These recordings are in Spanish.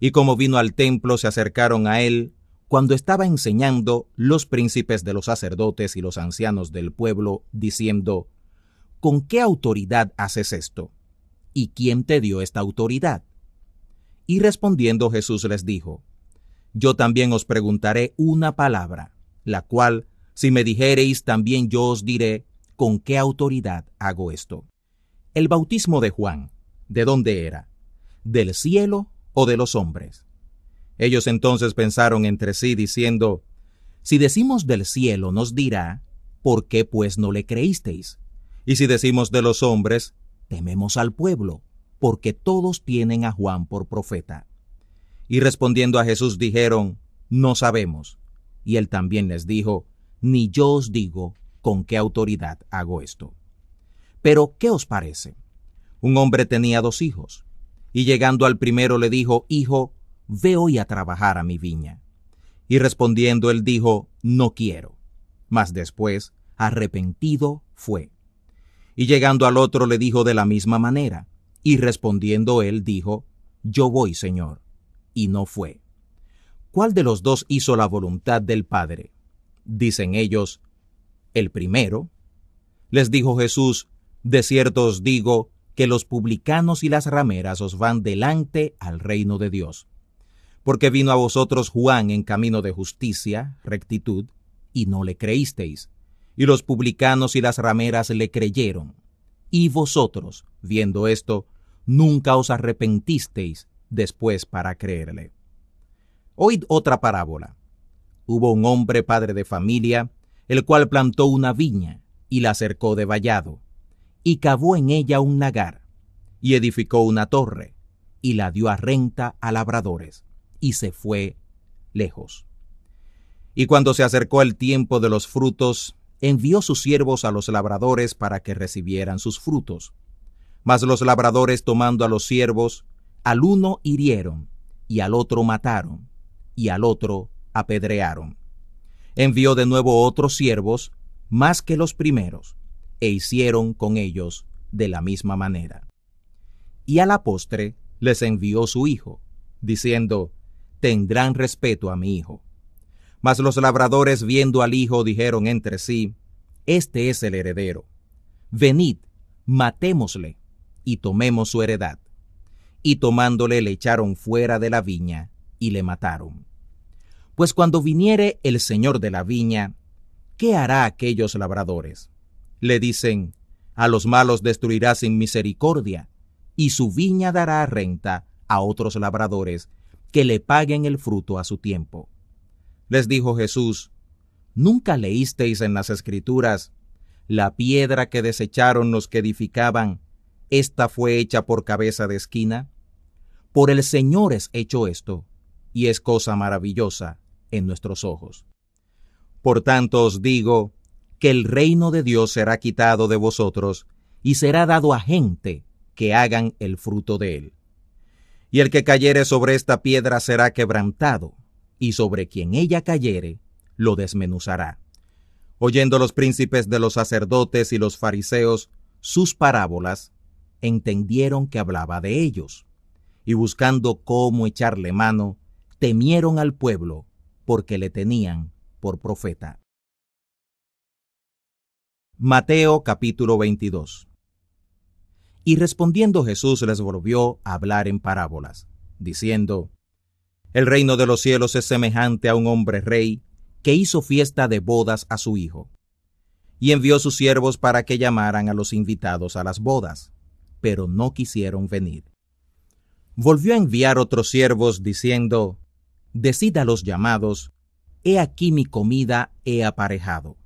Y como vino al templo, se acercaron a él. Cuando estaba enseñando, los príncipes de los sacerdotes y los ancianos del pueblo, diciendo, ¿Con qué autoridad haces esto? ¿Y quién te dio esta autoridad? Y respondiendo Jesús les dijo, Yo también os preguntaré una palabra, la cual, si me dijereis, también yo os diré, ¿con qué autoridad hago esto? El bautismo de Juan, ¿de dónde era? ¿Del cielo o de los hombres? Ellos entonces pensaron entre sí diciendo, Si decimos del cielo nos dirá, ¿por qué pues no le creísteis? Y si decimos de los hombres, tememos al pueblo, porque todos tienen a Juan por profeta. Y respondiendo a Jesús dijeron, No sabemos. Y él también les dijo, Ni yo os digo con qué autoridad hago esto. Pero, ¿qué os parece? Un hombre tenía dos hijos. Y llegando al primero le dijo, Hijo, ve hoy a trabajar a mi viña. Y respondiendo él dijo, No quiero. Mas después, arrepentido, fue. Y llegando al otro le dijo de la misma manera. Y respondiendo él dijo, Yo voy, Señor. Y no fue. ¿Cuál de los dos hizo la voluntad del Padre? Dicen ellos, el primero. Les dijo Jesús, De cierto os digo, que los publicanos y las rameras os van delante al reino de Dios. Porque vino a vosotros Juan en camino de justicia, rectitud, y no le creísteis. Y los publicanos y las rameras le creyeron. Y vosotros, viendo esto, nunca os arrepentisteis después para creerle. Oíd otra parábola. Hubo un hombre padre de familia, el cual plantó una viña y la cercó de vallado y cavó en ella un nagar, y edificó una torre, y la dio a renta a labradores, y se fue lejos. Y cuando se acercó el tiempo de los frutos, envió sus siervos a los labradores para que recibieran sus frutos. Mas los labradores tomando a los siervos, al uno hirieron, y al otro mataron, y al otro apedrearon. Envió de nuevo otros siervos, más que los primeros, e hicieron con ellos de la misma manera. Y a la postre les envió su hijo, diciendo, Tendrán respeto a mi hijo. Mas los labradores viendo al hijo dijeron entre sí, Este es el heredero. Venid, matémosle y tomemos su heredad. Y tomándole le echaron fuera de la viña y le mataron. Pues cuando viniere el señor de la viña, ¿qué hará aquellos labradores? le dicen, a los malos destruirá sin misericordia, y su viña dará renta a otros labradores que le paguen el fruto a su tiempo. Les dijo Jesús, ¿nunca leísteis en las Escrituras, la piedra que desecharon los que edificaban, esta fue hecha por cabeza de esquina? Por el Señor es hecho esto, y es cosa maravillosa en nuestros ojos. Por tanto os digo, que el reino de Dios será quitado de vosotros y será dado a gente que hagan el fruto de él. Y el que cayere sobre esta piedra será quebrantado, y sobre quien ella cayere, lo desmenuzará. Oyendo los príncipes de los sacerdotes y los fariseos sus parábolas, entendieron que hablaba de ellos, y buscando cómo echarle mano, temieron al pueblo, porque le tenían por profeta. Mateo capítulo 22 Y respondiendo Jesús les volvió a hablar en parábolas, diciendo, El reino de los cielos es semejante a un hombre rey que hizo fiesta de bodas a su hijo, y envió sus siervos para que llamaran a los invitados a las bodas, pero no quisieron venir. Volvió a enviar otros siervos diciendo, Decid a los llamados, He aquí mi comida he aparejado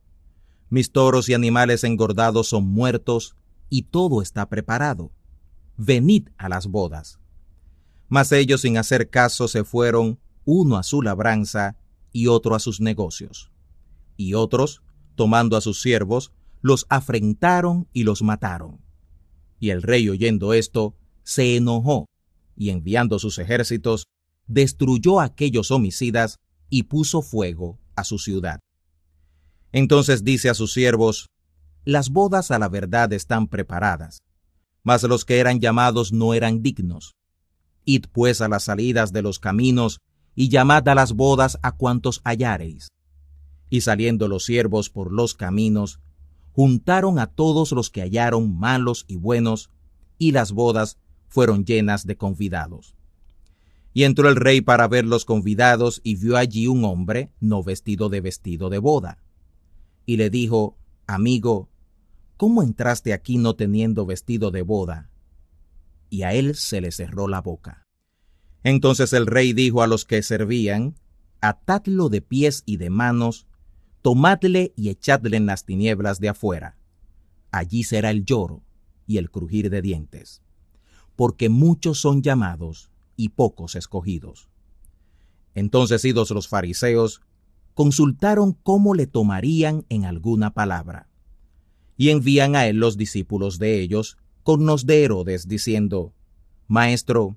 mis toros y animales engordados son muertos, y todo está preparado. Venid a las bodas. Mas ellos sin hacer caso se fueron, uno a su labranza y otro a sus negocios. Y otros, tomando a sus siervos, los afrentaron y los mataron. Y el rey oyendo esto, se enojó, y enviando sus ejércitos, destruyó aquellos homicidas y puso fuego a su ciudad. Entonces dice a sus siervos, Las bodas a la verdad están preparadas, mas los que eran llamados no eran dignos. Id pues a las salidas de los caminos, y llamad a las bodas a cuantos hallareis. Y saliendo los siervos por los caminos, juntaron a todos los que hallaron malos y buenos, y las bodas fueron llenas de convidados. Y entró el rey para ver los convidados y vio allí un hombre no vestido de vestido de boda y le dijo, Amigo, ¿cómo entraste aquí no teniendo vestido de boda? Y a él se le cerró la boca. Entonces el rey dijo a los que servían, Atadlo de pies y de manos, tomadle y echadle en las tinieblas de afuera. Allí será el lloro y el crujir de dientes, porque muchos son llamados y pocos escogidos. Entonces idos los fariseos, consultaron cómo le tomarían en alguna palabra. Y envían a él los discípulos de ellos con los de Herodes, diciendo, Maestro,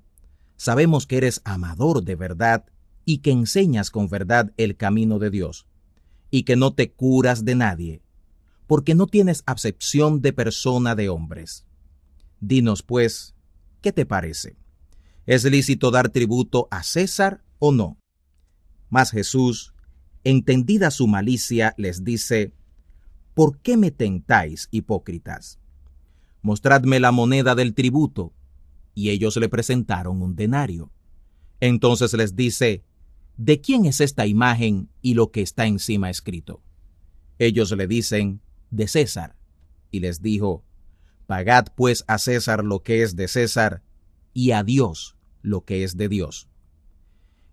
sabemos que eres amador de verdad y que enseñas con verdad el camino de Dios, y que no te curas de nadie, porque no tienes acepción de persona de hombres. Dinos, pues, ¿qué te parece? ¿Es lícito dar tributo a César o no? Mas Jesús, entendida su malicia, les dice, ¿Por qué me tentáis, hipócritas? Mostradme la moneda del tributo. Y ellos le presentaron un denario. Entonces les dice, ¿De quién es esta imagen y lo que está encima escrito? Ellos le dicen, de César. Y les dijo, Pagad pues a César lo que es de César y a Dios lo que es de Dios.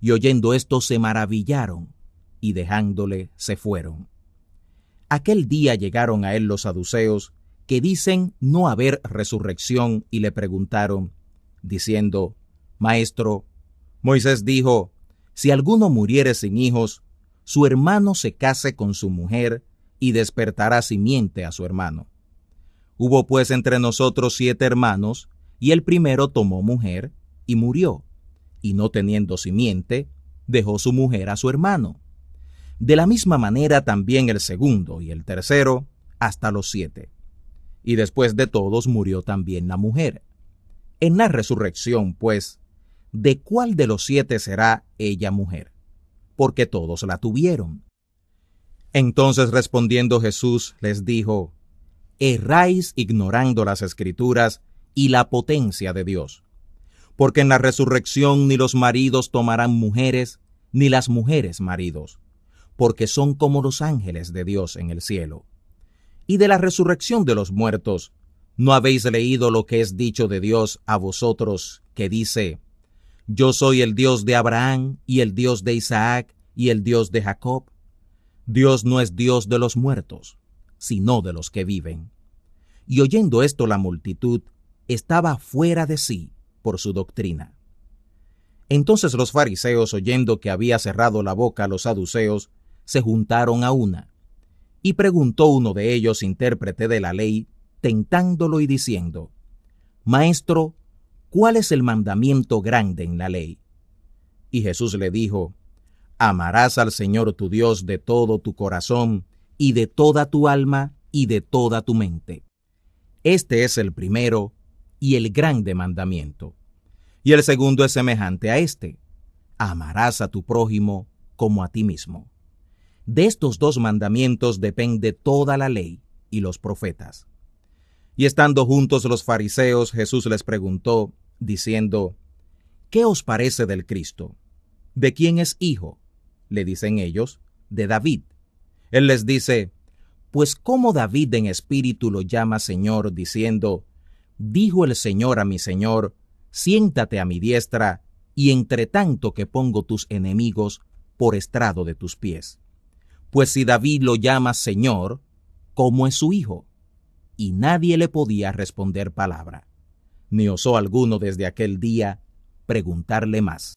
Y oyendo esto se maravillaron y dejándole se fueron. Aquel día llegaron a él los saduceos, que dicen no haber resurrección, y le preguntaron, diciendo, Maestro, Moisés dijo, si alguno muriere sin hijos, su hermano se case con su mujer y despertará simiente a su hermano. Hubo pues entre nosotros siete hermanos, y el primero tomó mujer y murió, y no teniendo simiente, dejó su mujer a su hermano. De la misma manera también el segundo y el tercero, hasta los siete. Y después de todos murió también la mujer. En la resurrección, pues, ¿de cuál de los siete será ella mujer? Porque todos la tuvieron. Entonces respondiendo Jesús les dijo, Erráis ignorando las escrituras y la potencia de Dios. Porque en la resurrección ni los maridos tomarán mujeres, ni las mujeres maridos porque son como los ángeles de Dios en el cielo. Y de la resurrección de los muertos, ¿no habéis leído lo que es dicho de Dios a vosotros, que dice, Yo soy el Dios de Abraham y el Dios de Isaac y el Dios de Jacob? Dios no es Dios de los muertos, sino de los que viven. Y oyendo esto la multitud estaba fuera de sí por su doctrina. Entonces los fariseos, oyendo que había cerrado la boca a los saduceos, se juntaron a una. Y preguntó uno de ellos, intérprete de la ley, tentándolo y diciendo, Maestro, ¿cuál es el mandamiento grande en la ley? Y Jesús le dijo, Amarás al Señor tu Dios de todo tu corazón, y de toda tu alma, y de toda tu mente. Este es el primero y el grande mandamiento. Y el segundo es semejante a este. Amarás a tu prójimo como a ti mismo. De estos dos mandamientos depende toda la ley y los profetas. Y estando juntos los fariseos, Jesús les preguntó, diciendo, ¿Qué os parece del Cristo? ¿De quién es hijo? Le dicen ellos, de David. Él les dice, Pues cómo David en espíritu lo llama Señor, diciendo, Dijo el Señor a mi Señor, siéntate a mi diestra, y entre tanto que pongo tus enemigos por estrado de tus pies. Pues si David lo llama Señor, ¿cómo es su hijo? Y nadie le podía responder palabra, ni osó alguno desde aquel día preguntarle más.